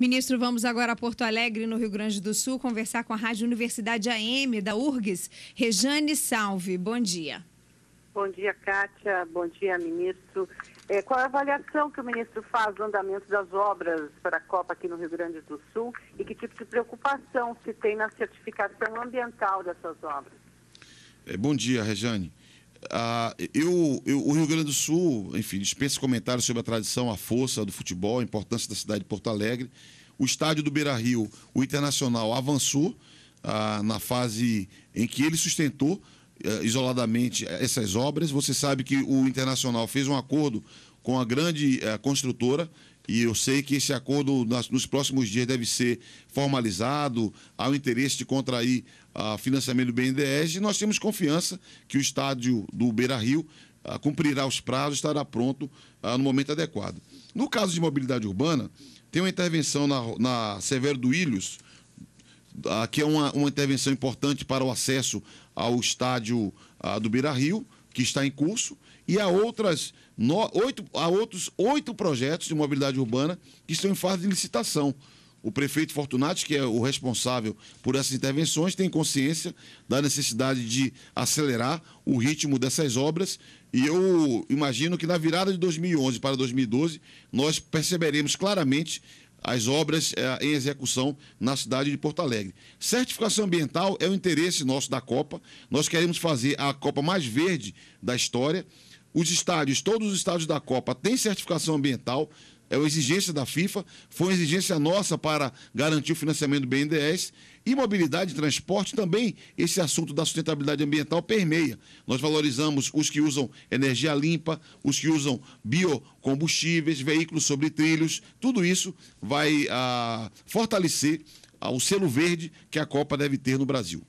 Ministro, vamos agora a Porto Alegre, no Rio Grande do Sul, conversar com a Rádio Universidade AM da URGS, Rejane Salve. Bom dia. Bom dia, Kátia. Bom dia, ministro. É, qual é a avaliação que o ministro faz do andamento das obras para a Copa aqui no Rio Grande do Sul e que tipo de preocupação se tem na certificação ambiental dessas obras? É, bom dia, Rejane. Ah, eu, eu, o Rio Grande do Sul, enfim, dispensa comentários sobre a tradição, a força do futebol, a importância da cidade de Porto Alegre. O estádio do Beira Rio, o Internacional, avançou ah, na fase em que ele sustentou ah, isoladamente essas obras. Você sabe que o Internacional fez um acordo com a grande eh, construtora e eu sei que esse acordo nos próximos dias deve ser formalizado, há o interesse de contrair a ah, financiamento do BNDES e nós temos confiança que o estádio do Beira Rio ah, cumprirá os prazos, estará pronto ah, no momento adequado. No caso de mobilidade urbana, tem uma intervenção na, na Severo do Ilhos, que é uma, uma intervenção importante para o acesso ao estádio do Beira Rio que está em curso, e há, outras, no, oito, há outros oito projetos de mobilidade urbana que estão em fase de licitação. O prefeito Fortunati, que é o responsável por essas intervenções, tem consciência da necessidade de acelerar o ritmo dessas obras. E eu imagino que na virada de 2011 para 2012, nós perceberemos claramente as obras eh, em execução na cidade de Porto Alegre. Certificação ambiental é o interesse nosso da Copa. Nós queremos fazer a Copa mais verde da história. Os estádios, todos os estádios da Copa têm certificação ambiental é uma exigência da FIFA, foi uma exigência nossa para garantir o financiamento do BNDES. E mobilidade e transporte também, esse assunto da sustentabilidade ambiental permeia. Nós valorizamos os que usam energia limpa, os que usam biocombustíveis, veículos sobre trilhos, tudo isso vai ah, fortalecer ah, o selo verde que a Copa deve ter no Brasil.